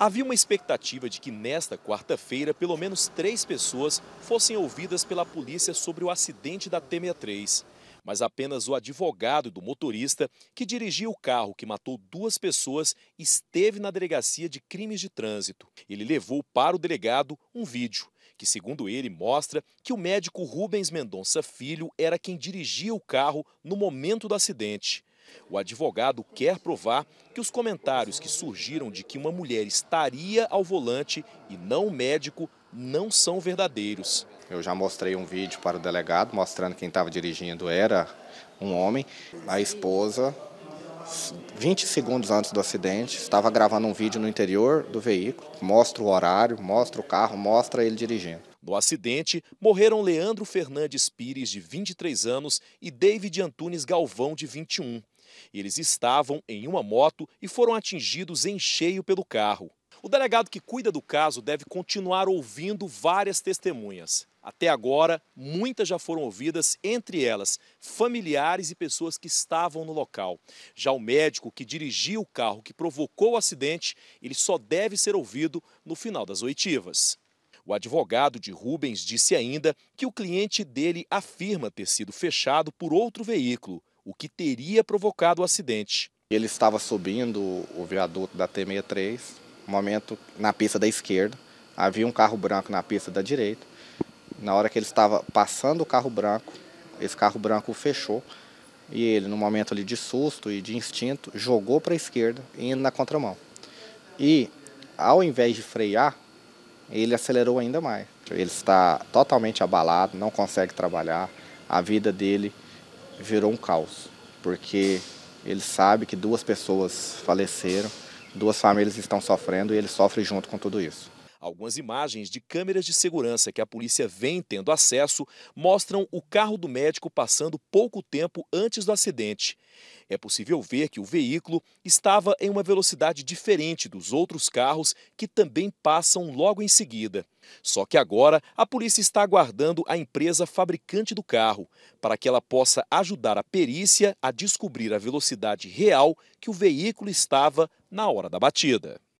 Havia uma expectativa de que nesta quarta-feira, pelo menos três pessoas fossem ouvidas pela polícia sobre o acidente da T-63. Mas apenas o advogado do motorista, que dirigia o carro que matou duas pessoas, esteve na delegacia de crimes de trânsito. Ele levou para o delegado um vídeo, que, segundo ele, mostra que o médico Rubens Mendonça Filho era quem dirigia o carro no momento do acidente. O advogado quer provar que os comentários que surgiram de que uma mulher estaria ao volante e não o médico não são verdadeiros. Eu já mostrei um vídeo para o delegado mostrando quem estava dirigindo era um homem, a esposa 20 segundos antes do acidente, estava gravando um vídeo no interior do veículo, mostra o horário, mostra o carro, mostra ele dirigindo. No acidente, morreram Leandro Fernandes Pires, de 23 anos, e David Antunes Galvão, de 21. Eles estavam em uma moto e foram atingidos em cheio pelo carro. O delegado que cuida do caso deve continuar ouvindo várias testemunhas. Até agora, muitas já foram ouvidas, entre elas familiares e pessoas que estavam no local. Já o médico que dirigiu o carro que provocou o acidente, ele só deve ser ouvido no final das oitivas. O advogado de Rubens disse ainda que o cliente dele afirma ter sido fechado por outro veículo, o que teria provocado o acidente. Ele estava subindo o viaduto da T63, momento na pista da esquerda. Havia um carro branco na pista da direita. Na hora que ele estava passando o carro branco, esse carro branco fechou e ele, no momento ali de susto e de instinto, jogou para a esquerda, indo na contramão. E, ao invés de frear, ele acelerou ainda mais. Ele está totalmente abalado, não consegue trabalhar, a vida dele virou um caos, porque ele sabe que duas pessoas faleceram, duas famílias estão sofrendo e ele sofre junto com tudo isso. Algumas imagens de câmeras de segurança que a polícia vem tendo acesso mostram o carro do médico passando pouco tempo antes do acidente. É possível ver que o veículo estava em uma velocidade diferente dos outros carros que também passam logo em seguida. Só que agora a polícia está aguardando a empresa fabricante do carro para que ela possa ajudar a perícia a descobrir a velocidade real que o veículo estava na hora da batida.